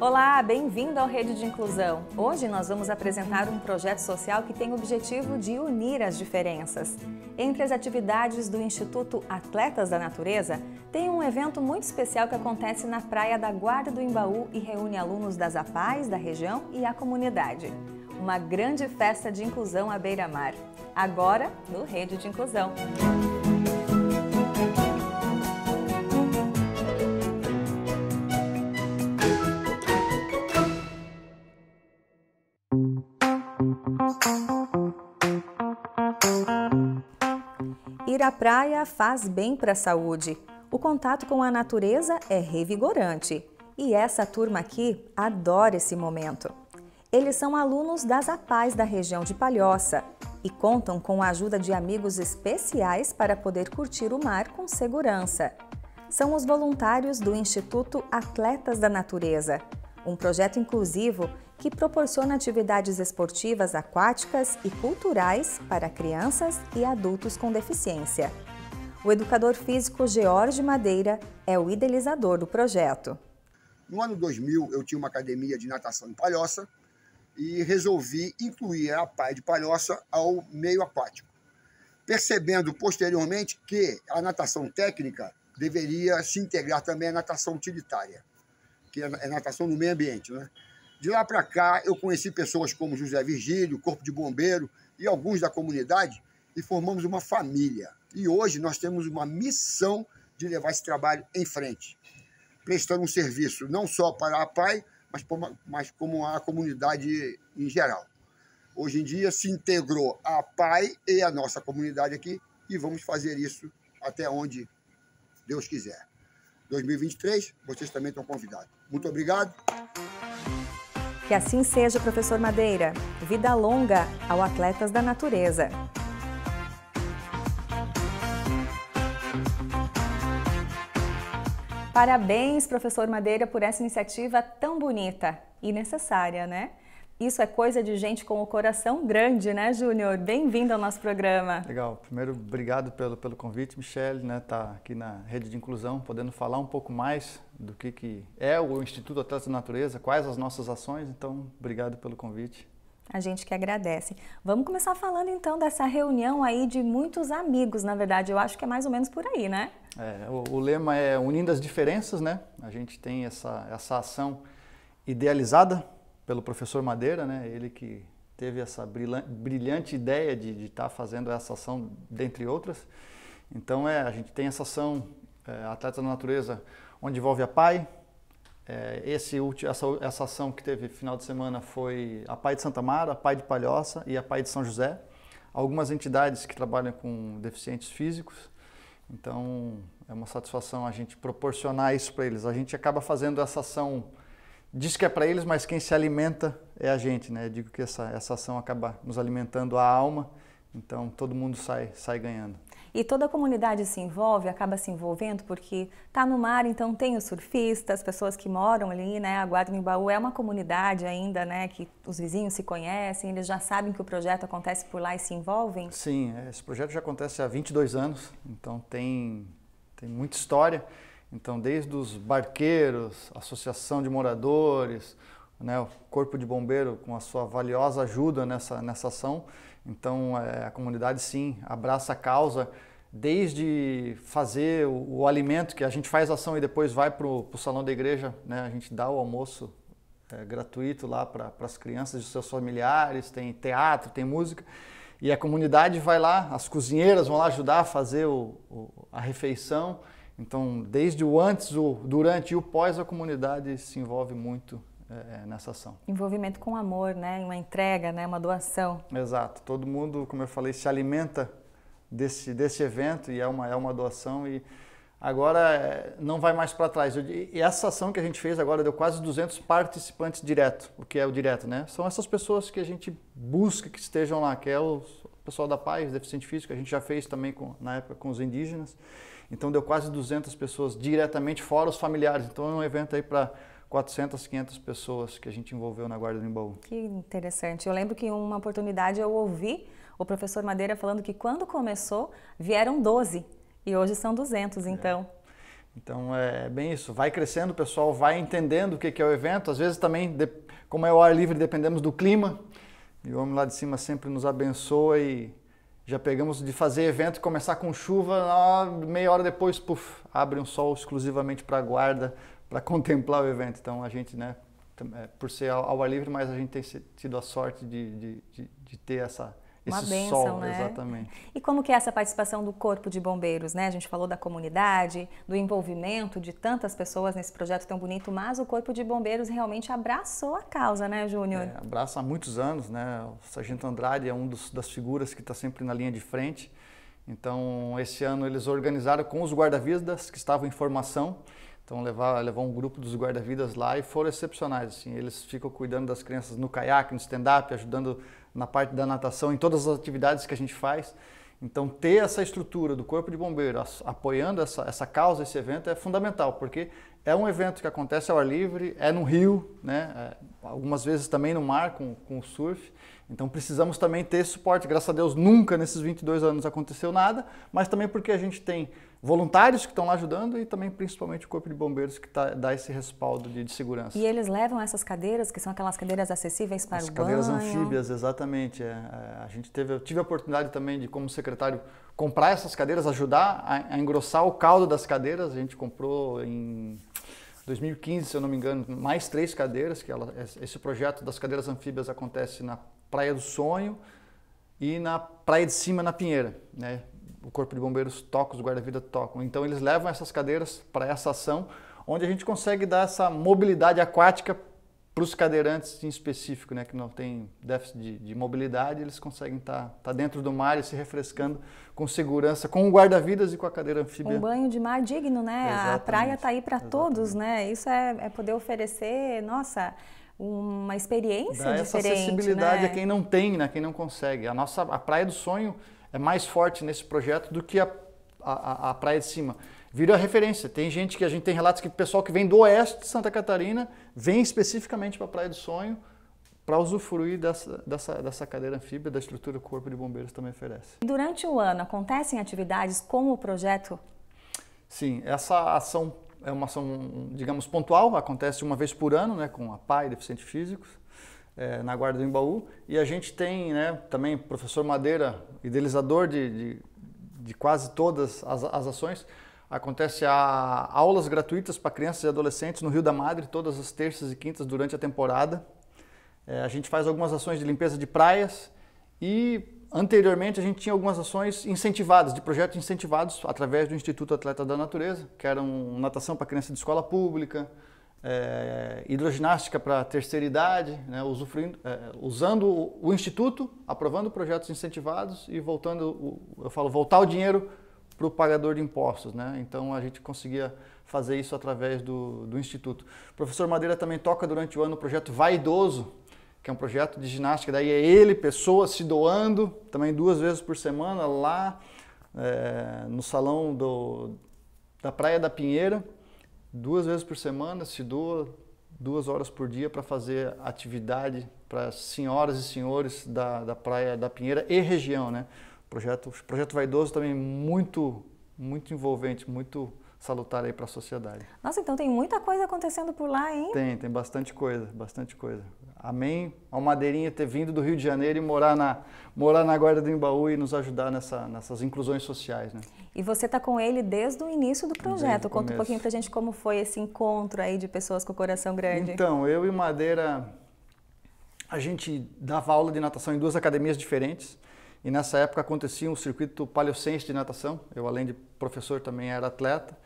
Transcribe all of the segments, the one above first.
Olá, bem-vindo ao Rede de Inclusão. Hoje nós vamos apresentar um projeto social que tem o objetivo de unir as diferenças. Entre as atividades do Instituto Atletas da Natureza, tem um evento muito especial que acontece na Praia da Guarda do Embaú e reúne alunos das APAES, da região e a comunidade. Uma grande festa de inclusão à beira-mar. Agora, no Rede de Inclusão. Música a praia faz bem para a saúde. O contato com a natureza é revigorante e essa turma aqui adora esse momento. Eles são alunos das APAES da região de Palhoça e contam com a ajuda de amigos especiais para poder curtir o mar com segurança. São os voluntários do Instituto Atletas da Natureza, um projeto inclusivo que proporciona atividades esportivas aquáticas e culturais para crianças e adultos com deficiência. O educador físico George Madeira é o idealizador do projeto. No ano 2000, eu tinha uma academia de natação em Palhoça e resolvi incluir a praia de Palhoça ao meio aquático, percebendo posteriormente que a natação técnica deveria se integrar também à natação utilitária que é, é natação no meio ambiente, né? De lá para cá, eu conheci pessoas como José Virgílio, Corpo de Bombeiro e alguns da comunidade e formamos uma família. E hoje nós temos uma missão de levar esse trabalho em frente, prestando um serviço não só para a PAI, mas, mas como a comunidade em geral. Hoje em dia se integrou a PAI e a nossa comunidade aqui e vamos fazer isso até onde Deus quiser. 2023, vocês também estão convidados. Muito obrigado. Que assim seja, professor Madeira. Vida longa ao Atletas da Natureza. Parabéns, professor Madeira, por essa iniciativa tão bonita e necessária, né? Isso é coisa de gente com o coração grande, né, Júnior? Bem-vindo ao nosso programa. Legal. Primeiro, obrigado pelo, pelo convite, Michelle, né? Tá aqui na Rede de Inclusão, podendo falar um pouco mais do que, que é o Instituto Atletas da Natureza, quais as nossas ações. Então, obrigado pelo convite. A gente que agradece. Vamos começar falando então dessa reunião aí de muitos amigos, na verdade. Eu acho que é mais ou menos por aí, né? É, o, o, lema é Unindo as Diferenças, né? A gente tem essa, essa ação idealizada pelo professor Madeira, né? Ele que teve essa brilhante ideia de estar tá fazendo essa ação, dentre outras. Então, é, a gente tem essa ação é, Atletas da Natureza, onde envolve a PAI. É, esse, essa, essa ação que teve final de semana foi a PAI de Santa Mara, a PAI de Palhoça e a PAI de São José. Algumas entidades que trabalham com deficientes físicos. Então, é uma satisfação a gente proporcionar isso para eles. A gente acaba fazendo essa ação diz que é para eles, mas quem se alimenta é a gente, né? Eu digo que essa, essa ação acaba nos alimentando a alma, então todo mundo sai, sai ganhando. E toda a comunidade se envolve, acaba se envolvendo, porque está no mar, então tem os surfistas, pessoas que moram ali, né? A Guarda Mimbaú é uma comunidade ainda, né? Que os vizinhos se conhecem, eles já sabem que o projeto acontece por lá e se envolvem? Sim, é, esse projeto já acontece há 22 anos, então tem, tem muita história. Então, desde os barqueiros, associação de moradores, né, o corpo de bombeiro com a sua valiosa ajuda nessa, nessa ação. Então, é, a comunidade sim abraça a causa, desde fazer o, o alimento, que a gente faz ação e depois vai para o salão da igreja, né, a gente dá o almoço é, gratuito lá para as crianças e seus familiares, tem teatro, tem música. E a comunidade vai lá, as cozinheiras vão lá ajudar a fazer o, o, a refeição então, desde o antes, o durante e o pós, a comunidade se envolve muito é, é, nessa ação. Envolvimento com amor, né? Uma entrega, né? Uma doação. Exato. Todo mundo, como eu falei, se alimenta desse, desse evento e é uma, é uma doação e agora é, não vai mais para trás. E essa ação que a gente fez agora deu quase 200 participantes direto. O que é o direto, né? São essas pessoas que a gente busca que estejam lá, que é o pessoal da Paz, deficiente físico, a gente já fez também com, na época com os indígenas. Então deu quase 200 pessoas diretamente, fora os familiares. Então é um evento aí para 400, 500 pessoas que a gente envolveu na Guarda do Embaú. Que interessante. Eu lembro que em uma oportunidade eu ouvi o professor Madeira falando que quando começou vieram 12 e hoje são 200, é. então. É. Então é bem isso, vai crescendo, o pessoal vai entendendo o que é o evento. Às vezes também, como é o ar livre, dependemos do clima. E o homem lá de cima sempre nos abençoa e já pegamos de fazer evento e começar com chuva, meia hora depois, puf, abre um sol exclusivamente para a guarda, para contemplar o evento. Então a gente, né, é, por ser ao, ar livre, mas a gente tem tido a sorte de, de, de, de ter essa, uma esse benção, sol, né? exatamente. E como que é essa participação do Corpo de Bombeiros, né? A gente falou da comunidade, do envolvimento de tantas pessoas nesse projeto tão bonito, mas o Corpo de Bombeiros realmente abraçou a causa, né, Júnior? É, abraça há muitos anos, né? O Sargento Andrade é um dos, das figuras que está sempre na linha de frente. Então, esse ano eles organizaram com os guarda-vidas que estavam em formação. Então, levar, levou um grupo dos guarda-vidas lá e foram excepcionais. Assim. Eles ficam cuidando das crianças no caiaque, no stand-up, ajudando na parte da natação, em todas as atividades que a gente faz. Então, ter essa estrutura do Corpo de Bombeiros apoiando essa, essa causa, esse evento, é fundamental, porque é um evento que acontece ao ar livre, é no rio, né? É, algumas vezes também no mar com, com o surf. Então, precisamos também ter suporte. Graças a Deus, nunca nesses 22 anos aconteceu nada, mas também porque a gente tem voluntários que estão lá ajudando e também principalmente o Corpo de Bombeiros que tá, dá esse respaldo de, de, segurança. E eles levam essas cadeiras, que são aquelas cadeiras acessíveis para As o cadeiras cadeiras anfíbias, exatamente. É, é, a gente teve, eu tive a oportunidade também de, como secretário, comprar essas cadeiras, ajudar a, a engrossar o caldo das cadeiras. A gente comprou em 2015, se eu não me engano, mais três cadeiras. Que ela, esse projeto das cadeiras anfíbias acontece na Praia do Sonho e na Praia de Cima, na Pinheira. Né? o Corpo de Bombeiros toca, os guarda-vidas tocam. Então eles levam essas cadeiras para essa ação, onde a gente consegue dar essa mobilidade aquática para os cadeirantes em específico, né, que não tem déficit de, de mobilidade, eles conseguem estar tá, tá dentro do mar e se refrescando com segurança, com o guarda-vidas e com a cadeira anfíbia. Um banho de mar digno, né? Exatamente. A praia está aí para todos, né? Isso é, é poder oferecer, nossa, uma experiência Dá diferente. Essa acessibilidade né? a quem não tem, né? Quem não consegue. A nossa a praia do sonho é mais forte nesse projeto do que a, a, a praia de cima. Vira referência. Tem gente que a gente tem relatos que o pessoal que vem do oeste de Santa Catarina vem especificamente para a Praia do Sonho para usufruir dessa, dessa, dessa cadeira anfíbia, da estrutura que o Corpo de Bombeiros também oferece. Durante o ano, acontecem atividades com o projeto? Sim, essa ação é uma ação, digamos, pontual, acontece uma vez por ano, né, com a PAI, deficientes físicos é, na Guarda do Embaú. E a gente tem né, também professor Madeira, idealizador de, de, de quase todas as, as ações. Acontece a, aulas gratuitas para crianças e adolescentes no Rio da Madre, todas as terças e quintas durante a temporada. É, a gente faz algumas ações de limpeza de praias e anteriormente a gente tinha algumas ações incentivadas, de projetos incentivados através do Instituto Atleta da Natureza, que eram natação para criança de escola pública, é, hidroginástica para terceira idade, né, é, usando o, o, Instituto, aprovando projetos incentivados e voltando, o, eu falo, voltar o dinheiro para o pagador de impostos. Né? Então a gente conseguia fazer isso através do, do Instituto. O professor Madeira também toca durante o ano o projeto Vaidoso, que é um projeto de ginástica, daí é ele, pessoas se doando, também duas vezes por semana lá é, no salão do, da Praia da Pinheira duas vezes por semana se doa duas horas por dia para fazer atividade para senhoras e senhores da, da Praia da Pinheira e região, né? Projeto, projeto Vaidoso também muito, muito envolvente, muito salutar aí para a sociedade. Nossa, então tem muita coisa acontecendo por lá, hein? Tem, tem bastante coisa, bastante coisa. Amém. Ao Madeirinha ter vindo do Rio de Janeiro e morar na, morar na Guarda do Embaú e nos ajudar nessa, nessas inclusões sociais. Né? E você está com ele desde o início do projeto. Conta começo. um pouquinho para a gente como foi esse encontro aí de pessoas com coração grande. Então, eu e Madeira, a gente dava aula de natação em duas academias diferentes. E nessa época acontecia um circuito paleocense de natação. Eu, além de professor, também era atleta.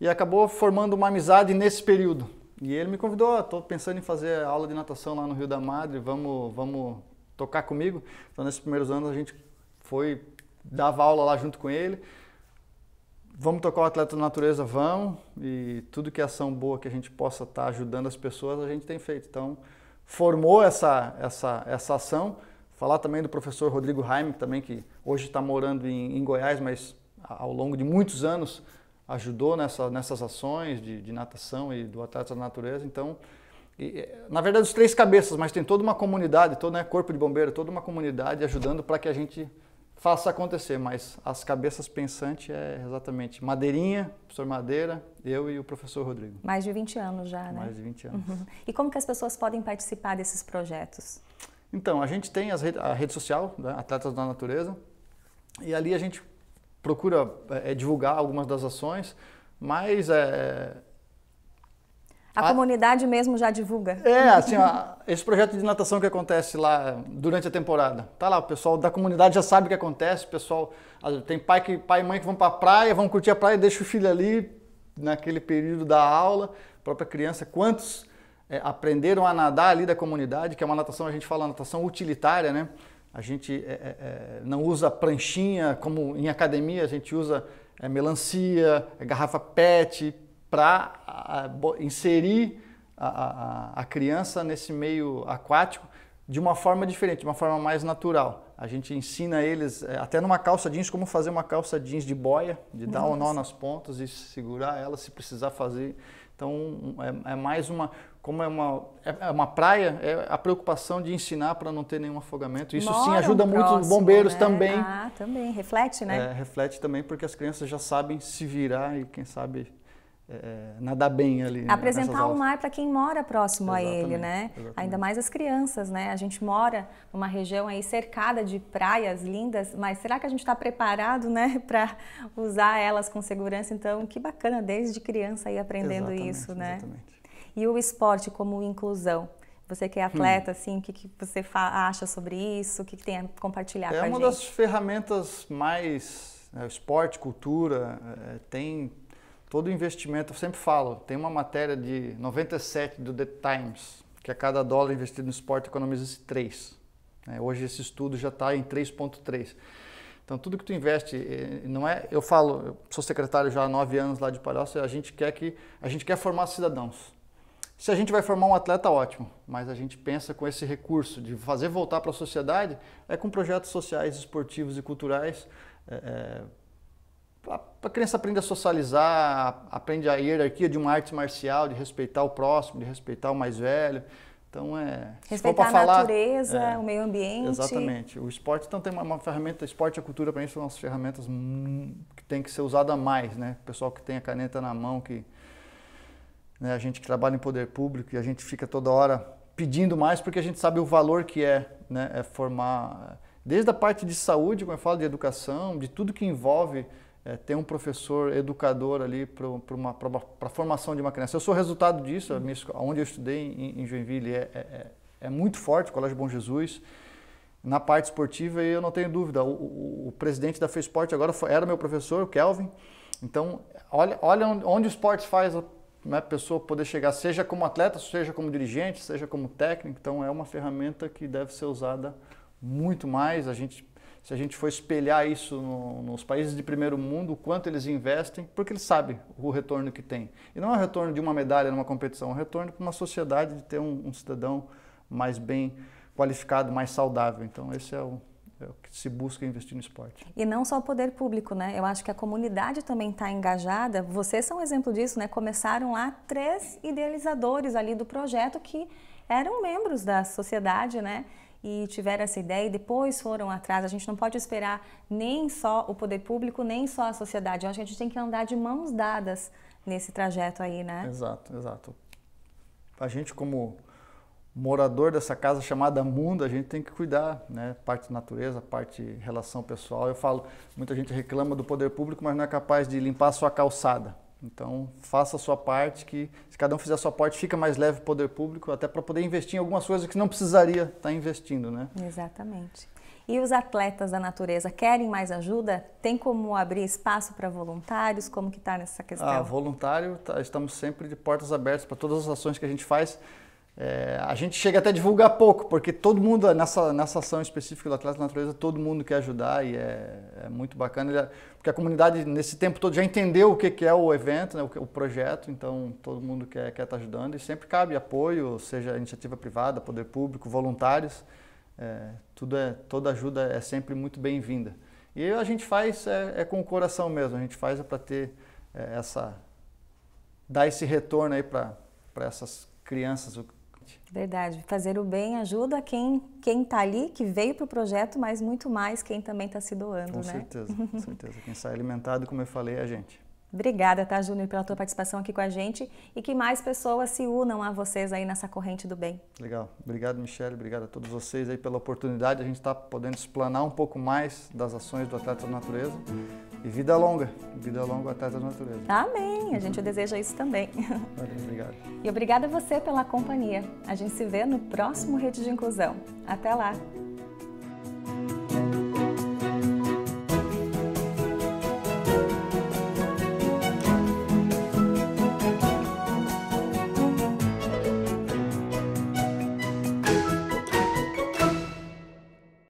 E acabou formando uma amizade nesse período. E ele me convidou, estou pensando em fazer aula de natação lá no Rio da Madre, vamos, vamos tocar comigo. Então, nesses primeiros anos a gente foi, dava aula lá junto com ele. Vamos tocar o Atleta da Natureza, vamos. E tudo que é ação boa que a gente possa estar tá ajudando as pessoas, a gente tem feito. Então, formou essa, essa, essa ação. Falar também do professor Rodrigo Heim, também que hoje está morando em, em Goiás, mas ao longo de muitos anos ajudou nessa, nessas ações de, de natação e do Atletas da Natureza. Então, e, na verdade, os três cabeças, mas tem toda uma comunidade, todo né, corpo de bombeiro, toda uma comunidade ajudando para que a gente faça acontecer. Mas as cabeças pensantes é exatamente Madeirinha, professor Madeira, eu e o professor Rodrigo. Mais de 20 anos já, né? Mais de 20 anos. Uhum. E como que as pessoas podem participar desses projetos? Então, a gente tem as a rede social, né, Atletas da Natureza, e ali a gente procura é, divulgar algumas das ações, mas é, a, a, comunidade mesmo já divulga. É, assim, ó, esse projeto de natação que acontece lá durante a temporada. Tá lá, o pessoal da comunidade já sabe o que acontece, o pessoal tem pai que pai e mãe que vão para a praia, vão curtir a praia deixa o filho ali naquele período da aula, a própria criança, quantos é, aprenderam a nadar ali da comunidade, que é uma natação, a gente fala natação utilitária, né? A gente é, é, é, não usa pranchinha, como em academia a gente usa é, melancia, é, garrafa PET, para inserir a, a, a criança nesse meio aquático de uma forma diferente, de uma forma mais natural. A gente ensina eles, é, até numa calça jeans, como fazer uma calça jeans de boia, de Nossa. dar um nó nas pontas e segurar ela se precisar fazer. Então, é, é mais uma, como é uma, é, é uma praia, é a preocupação de ensinar para não ter nenhum afogamento. Isso Moram sim ajuda próximo, muito os bombeiros né? também. Ah, também. Reflete, né? É, reflete também, porque as crianças já sabem se virar e, quem sabe, é, é nadar bem ali. Apresentar o mar para quem mora próximo exatamente, a ele, né? Exatamente. Ainda mais as crianças, né? A gente mora numa região aí cercada de praias lindas, mas será que a gente está preparado, né, para usar elas com segurança? Então, que bacana, desde criança aí aprendendo exatamente, isso, né? Exatamente. E o esporte como inclusão? Você que é hum. atleta, hum. assim, o que, que você acha sobre isso? O que, que tem a compartilhar é com a gente? É uma das ferramentas mais... Né, esporte, cultura, é, tem todo investimento, eu sempre falo, tem uma matéria de 97 do The Times, que a é cada dólar investido no esporte economiza-se 3. É, né, hoje esse estudo já está em 3,3. Então, tudo que tu investe, não é. Eu falo, eu sou secretário já há nove anos lá de Palhoça, a gente quer que a gente quer formar cidadãos se a gente vai formar um atleta, ótimo, mas a gente pensa com esse recurso de fazer voltar para a sociedade é com projetos sociais, esportivos e culturais. É, é para a criança aprende a socializar, aprende a hierarquia de uma arte marcial, de respeitar o próximo, de respeitar o mais velho. Então é. Respeitar a falar, natureza, é, o meio ambiente. Exatamente. O esporte então tem uma, uma ferramenta, esporte e a cultura para mim são umas ferramentas hum, que tem que ser usada mais, né? O pessoal que tem a caneta na mão, que né? A gente que trabalha em poder público e a gente fica toda hora pedindo mais porque a gente sabe o valor que é, né? é formar, desde a parte de saúde, como eu falo, de educação, de tudo que envolve é, ter um professor educador ali para a formação de uma criança. Eu sou resultado disso, minha, onde eu estudei em, em Joinville é, é, é, é, muito forte, o Colégio Bom Jesus. Na parte esportiva, eu não tenho dúvida, o, o, o presidente da FESPORT agora foi, era meu professor, o Kelvin. Então, olha, olha onde o esporte faz né, pessoa poder chegar, seja como atleta, seja como dirigente, seja como técnico. Então é uma ferramenta que deve ser usada muito mais. A gente, se a gente for espelhar isso no, nos países de primeiro mundo, o quanto eles investem, porque eles sabem o retorno que tem. E não é o retorno de uma medalha numa competição, é o retorno para uma sociedade de ter um, um cidadão mais bem qualificado, mais saudável. Então esse é o é o que se busca é investir no esporte. E não só o poder público, né? Eu acho que a comunidade também está engajada. Vocês são um exemplo disso, né? Começaram lá três idealizadores ali do projeto que eram membros da sociedade, né? E tiveram essa ideia e depois foram atrás. A gente não pode esperar nem só o poder público, nem só a sociedade. Eu acho que a gente tem que andar de mãos dadas nesse trajeto aí, né? Exato, exato. A gente como morador dessa casa chamada mundo, a gente tem que cuidar, né? Parte natureza, parte relação pessoal. Eu falo, muita gente reclama do poder público, mas não é capaz de limpar a sua calçada. Então, faça a sua parte, que se cada um fizer a sua parte, fica mais leve o poder público, até para poder investir em algumas coisas que não precisaria estar tá investindo, né? Exatamente. E os atletas da natureza querem mais ajuda? Tem como abrir espaço para voluntários? Como que está nessa questão? Ah, voluntário, tá, estamos sempre de portas abertas para todas as ações que a gente faz. É, a gente chega até a divulgar pouco, porque todo mundo, nessa, nessa ação específica do Atleta da Natureza, todo mundo quer ajudar e é, é muito bacana, Ele, é, porque a comunidade nesse tempo todo já entendeu o que, que é o evento, né, o, o, projeto, então todo mundo quer estar quer tá ajudando e sempre cabe apoio, seja iniciativa privada, poder público, voluntários, é, tudo é, toda ajuda é sempre muito bem-vinda. E a gente faz é, é com o coração mesmo, a gente faz é para ter é, essa, dar esse retorno aí para essas crianças, gente. Verdade. Fazer o bem ajuda quem quem está ali, que veio para o projeto, mas muito mais quem também está se doando, com né? Certeza, com certeza. Quem sai alimentado, como eu falei, é a gente. Obrigada, tá, Júnior, pela tua participação aqui com a gente e que mais pessoas se unam a vocês aí nessa corrente do bem. Legal. Obrigado, Michelle. Obrigado a todos vocês aí pela oportunidade. A gente está podendo explanar um pouco mais das ações do Atleta da Natureza. E vida longa, vida longa, Atleta da Natureza. Amém a gente uhum. deseja isso também. Valeu, obrigado. E obrigada a você pela companhia. A gente se vê no próximo Rede de Inclusão. Até lá!